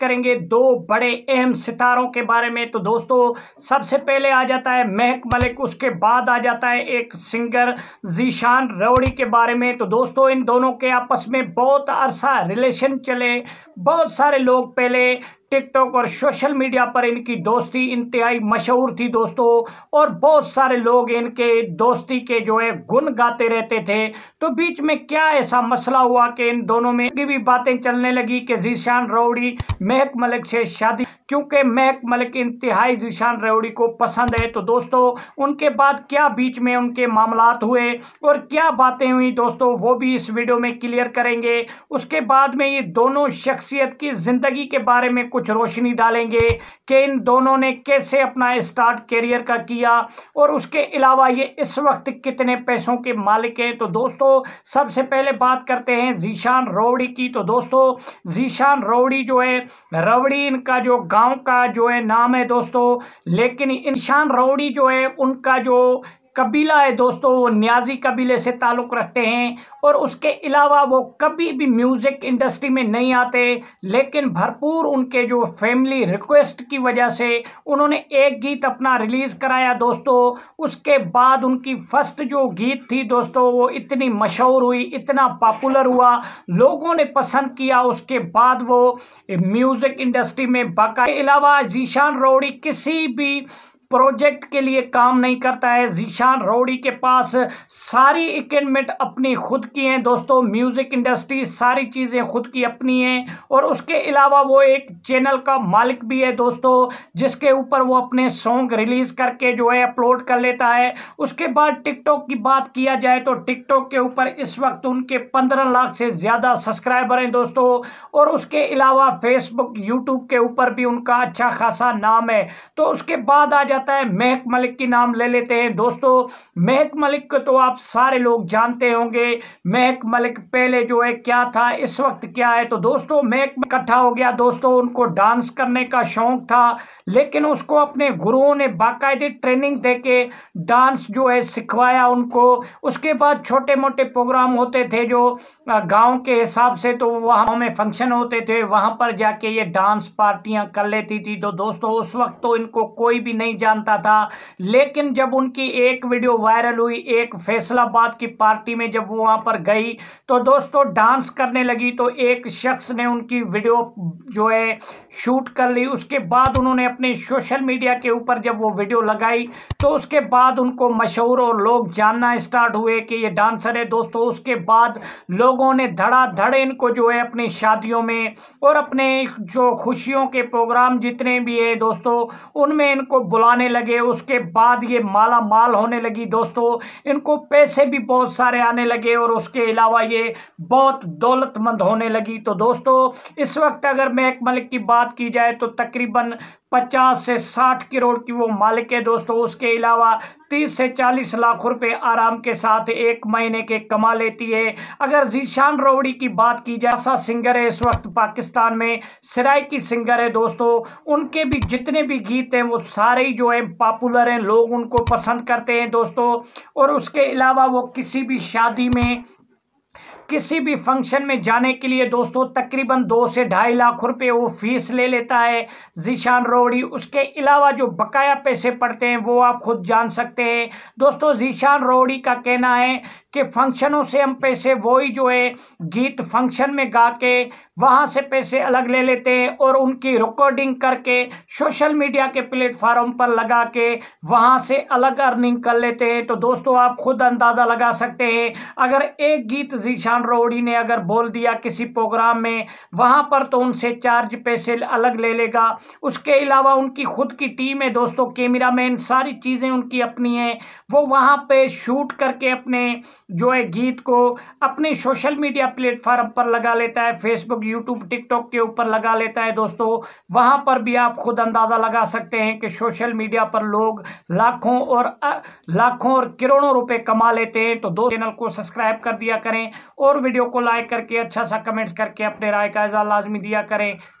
करेंगे दो बड़े अहम सितारों के बारे में तो दोस्तों सबसे पहले आ जाता है महक मलिक उसके बाद आ जाता है एक सिंगर जीशान रौड़ी के बारे में तो दोस्तों इन दोनों के आपस में बहुत अरसा रिलेशन चले बहुत सारे लोग पहले टिकटॉक और सोशल मीडिया पर इनकी दोस्ती इंतहाई मशहूर थी दोस्तों और बहुत सारे लोग इनके दोस्ती के जो है गुन गाते रहते थे तो बीच में क्या ऐसा मसला हुआ कि इन दोनों में भी बातें चलने लगी कि जीशान रोवड़ी महक मलिक से शादी क्योंकि मैक मलिक इंतहाई जीशान रेवड़ी को पसंद है तो दोस्तों उनके बाद क्या बीच में उनके मामला हुए और क्या बातें हुई दोस्तों वो भी इस वीडियो में क्लियर करेंगे उसके बाद में ये दोनों शख्सियत की ज़िंदगी के बारे में कुछ रोशनी डालेंगे कि इन दोनों ने कैसे अपना स्टार्ट करियर का किया और उसके अलावा ये इस वक्त कितने पैसों के मालिक हैं तो दोस्तों सबसे पहले बात करते हैं जीशान रोवड़ी की तो दोस्तों जीशान रोवड़ी जो है रवड़ी इनका जो गांव का जो है नाम है दोस्तों लेकिन इंसान रोड़ी जो है उनका जो कबीला है दोस्तों वो न्याजी कबीले से ताल्लुक़ रखते हैं और उसके अलावा वो कभी भी म्यूज़िक इंडस्ट्री में नहीं आते लेकिन भरपूर उनके जो फैमिली रिक्वेस्ट की वजह से उन्होंने एक गीत अपना रिलीज़ कराया दोस्तों उसके बाद उनकी फ़र्स्ट जो गीत थी दोस्तों वो इतनी मशहूर हुई इतना पॉपुलर हुआ लोगों ने पसंद किया उसके बाद वो म्यूज़िक इंडस्ट्री में बाका अलावा जीशान रोड़ी किसी भी प्रोजेक्ट के लिए काम नहीं करता है जीशान रोड़ी के पास सारी इक्विपमेंट अपनी खुद की हैं दोस्तों म्यूज़िक इंडस्ट्री सारी चीज़ें खुद की अपनी हैं और उसके अलावा वो एक चैनल का मालिक भी है दोस्तों जिसके ऊपर वो अपने सॉन्ग रिलीज़ करके जो है अपलोड कर लेता है उसके बाद टिकटॉक की बात किया जाए तो टिकटॉक के ऊपर इस वक्त उनके पंद्रह लाख से ज़्यादा सब्सक्राइबर हैं दोस्तों और उसके अलावा फेसबुक यूट्यूब के ऊपर भी उनका अच्छा खासा नाम है तो उसके बाद आ जाता जाता है महक मलिक के नाम ले लेते हैं दोस्तों महक मलिक को तो आप सारे लोग जानते होंगे महक मलिक पहले जो है क्या था इस वक्त क्या है तो दोस्तों महक इकट्ठा हो गया दोस्तों उनको डांस करने का शौक था लेकिन उसको अपने गुरुओं ने बाकायदे ट्रेनिंग दे के डांस जो है सिखवाया उनको उसके बाद छोटे मोटे प्रोग्राम होते थे जो गाँव के हिसाब से तो वहाँ में फंक्शन होते थे वहाँ पर जाके ये डांस पार्टियाँ कर लेती थी तो दोस्तों उस वक्त तो इनको कोई भी नहीं जानता था लेकिन जब उनकी एक वीडियो वायरल हुई एक फैसलाबाद की पार्टी में जब वो वहाँ पर गई तो दोस्तों डांस करने लगी तो एक शख्स ने उनकी वीडियो जो है शूट कर ली उसके बाद उन्होंने अपने सोशल मीडिया के ऊपर जब वो वीडियो लगाई तो उसके बाद उनको मशहूर और लोग जानना स्टार्ट हुए कि ये डांसर है दोस्तों उसके बाद लोगों ने धड़ाधड़ इनको जो है अपनी शादियों में और अपने जो खुशियों के प्रोग्राम जितने भी है दोस्तों उनमें इनको बुला कमाने लगे उसके बाद ये माला माल होने लगी दोस्तों इनको पैसे भी बहुत सारे आने लगे और उसके अलावा ये बहुत दौलतमंद होने लगी तो दोस्तों इस वक्त अगर महक मलिक की बात की जाए तो तकरीबन पचास से साठ करोड़ की वो मालिक है दोस्तों उसके अलावा तीस से चालीस लाख रुपए आराम के साथ एक महीने के कमा लेती है अगर जीशान रोवड़ी की बात की जाए ऐसा सिंगर है इस वक्त पाकिस्तान में सराय की सिंगर है दोस्तों उनके भी जितने भी गीत हैं वो सारे ही जो हैं पॉपुलर हैं लोग उनको पसंद करते हैं दोस्तों और उसके अलावा वो किसी भी शादी में किसी भी फंक्शन में जाने के लिए दोस्तों तकरीबन दो से ढाई लाख रुपए वो फीस ले लेता है जीशान रोड़ी उसके अलावा जो बकाया पैसे पड़ते हैं वो आप खुद जान सकते हैं दोस्तों जीशान रोड़ी का कहना है कि फंक्शनों से हम पैसे वही जो है गीत फंक्शन में गा के वहाँ से पैसे अलग ले लेते हैं और उनकी रिकॉर्डिंग करके सोशल मीडिया के प्लेटफार्म पर लगा के वहाँ से अलग अर्निंग कर लेते हैं तो दोस्तों आप खुद अंदाज़ा लगा सकते हैं अगर एक गीत जीशान किसान रोड़ी ने अगर बोल दिया किसी प्रोग्राम में वहाँ पर तो उनसे चार्ज पैसे अलग ले लेगा उसके अलावा उनकी खुद की टीम है दोस्तों कैमरा मैन सारी चीज़ें उनकी अपनी हैं वो वहाँ पे शूट करके अपने जो है गीत को अपने सोशल मीडिया प्लेटफार्म पर लगा लेता है फेसबुक यूट्यूब टिकटॉक के ऊपर लगा लेता है दोस्तों वहाँ पर भी आप खुद अंदाज़ा लगा सकते हैं कि सोशल मीडिया पर लोग लाखों और लाखों और करोड़ों रुपए कमा लेते हैं तो दो चैनल को सब्सक्राइब कर दिया करें और वीडियो को लाइक करके अच्छा सा कमेंट्स करके अपने राय का इजाजा लाजमी दिया करें